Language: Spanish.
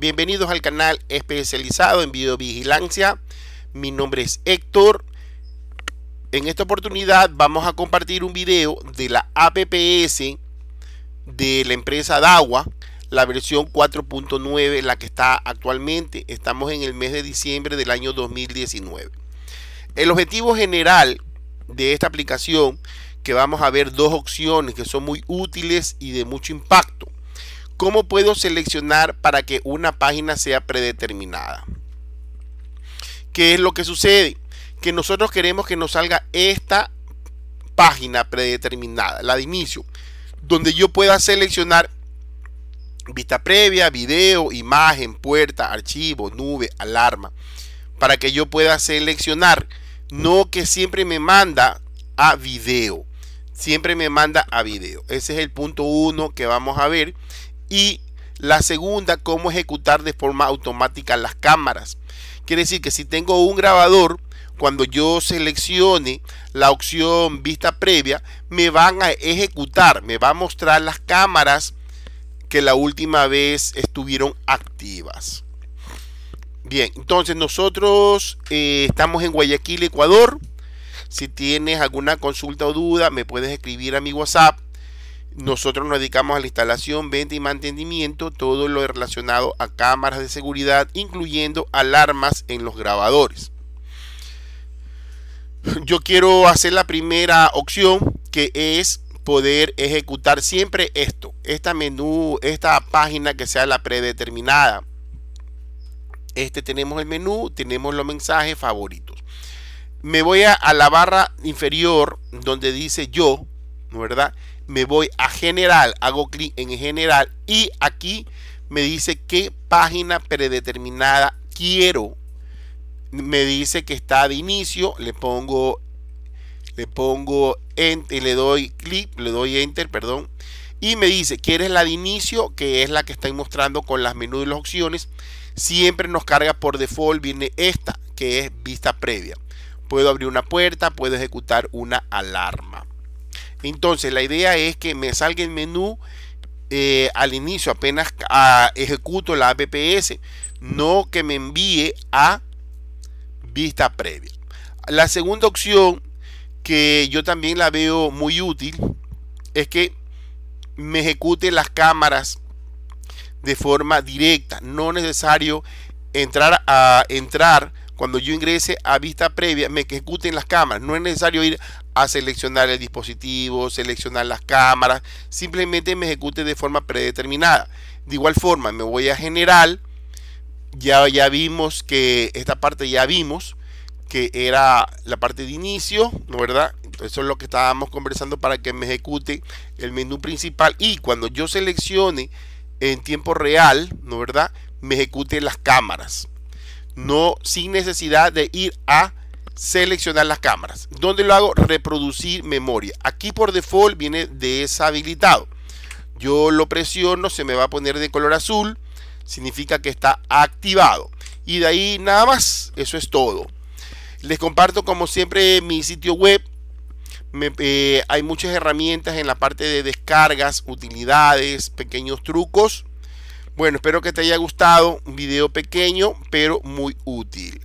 Bienvenidos al canal especializado en videovigilancia. Mi nombre es Héctor. En esta oportunidad vamos a compartir un video de la APPS de la empresa DAWA, la versión 4.9, la que está actualmente. Estamos en el mes de diciembre del año 2019. El objetivo general de esta aplicación, que vamos a ver dos opciones que son muy útiles y de mucho impacto ¿Cómo puedo seleccionar para que una página sea predeterminada? ¿Qué es lo que sucede? Que nosotros queremos que nos salga esta página predeterminada, la de inicio, donde yo pueda seleccionar vista previa, video, imagen, puerta, archivo, nube, alarma, para que yo pueda seleccionar, no que siempre me manda a video, siempre me manda a video. Ese es el punto uno que vamos a ver y la segunda, cómo ejecutar de forma automática las cámaras. Quiere decir que si tengo un grabador, cuando yo seleccione la opción vista previa, me van a ejecutar, me va a mostrar las cámaras que la última vez estuvieron activas. Bien, entonces nosotros eh, estamos en Guayaquil, Ecuador. Si tienes alguna consulta o duda, me puedes escribir a mi WhatsApp nosotros nos dedicamos a la instalación, venta y mantenimiento, todo lo relacionado a cámaras de seguridad, incluyendo alarmas en los grabadores. Yo quiero hacer la primera opción, que es poder ejecutar siempre esto, esta menú, esta página que sea la predeterminada. Este tenemos el menú, tenemos los mensajes favoritos. Me voy a, a la barra inferior donde dice yo, ¿verdad? me voy a general, hago clic en general y aquí me dice qué página predeterminada quiero. Me dice que está de inicio, le pongo le pongo enter, le doy clic, le doy enter, perdón, y me dice, ¿quieres la de inicio? Que es la que está mostrando con las menús y las opciones. Siempre nos carga por default, viene esta, que es vista previa. Puedo abrir una puerta, puedo ejecutar una alarma. Entonces la idea es que me salga el menú eh, al inicio, apenas ah, ejecuto la APPS, no que me envíe a vista previa. La segunda opción que yo también la veo muy útil es que me ejecute las cámaras de forma directa, no necesario entrar a entrar cuando yo ingrese a vista previa, me ejecuten las cámaras, no es necesario ir seleccionar el dispositivo, seleccionar las cámaras, simplemente me ejecute de forma predeterminada. De igual forma, me voy a general, ya, ya vimos que esta parte ya vimos que era la parte de inicio, ¿no verdad? Eso es lo que estábamos conversando para que me ejecute el menú principal y cuando yo seleccione en tiempo real, ¿no verdad? Me ejecute las cámaras. No sin necesidad de ir a seleccionar las cámaras. donde lo hago? Reproducir memoria. Aquí por default viene deshabilitado. Yo lo presiono, se me va a poner de color azul. Significa que está activado. Y de ahí nada más. Eso es todo. Les comparto como siempre mi sitio web. Eh, hay muchas herramientas en la parte de descargas, utilidades, pequeños trucos. Bueno, espero que te haya gustado. Un video pequeño, pero muy útil.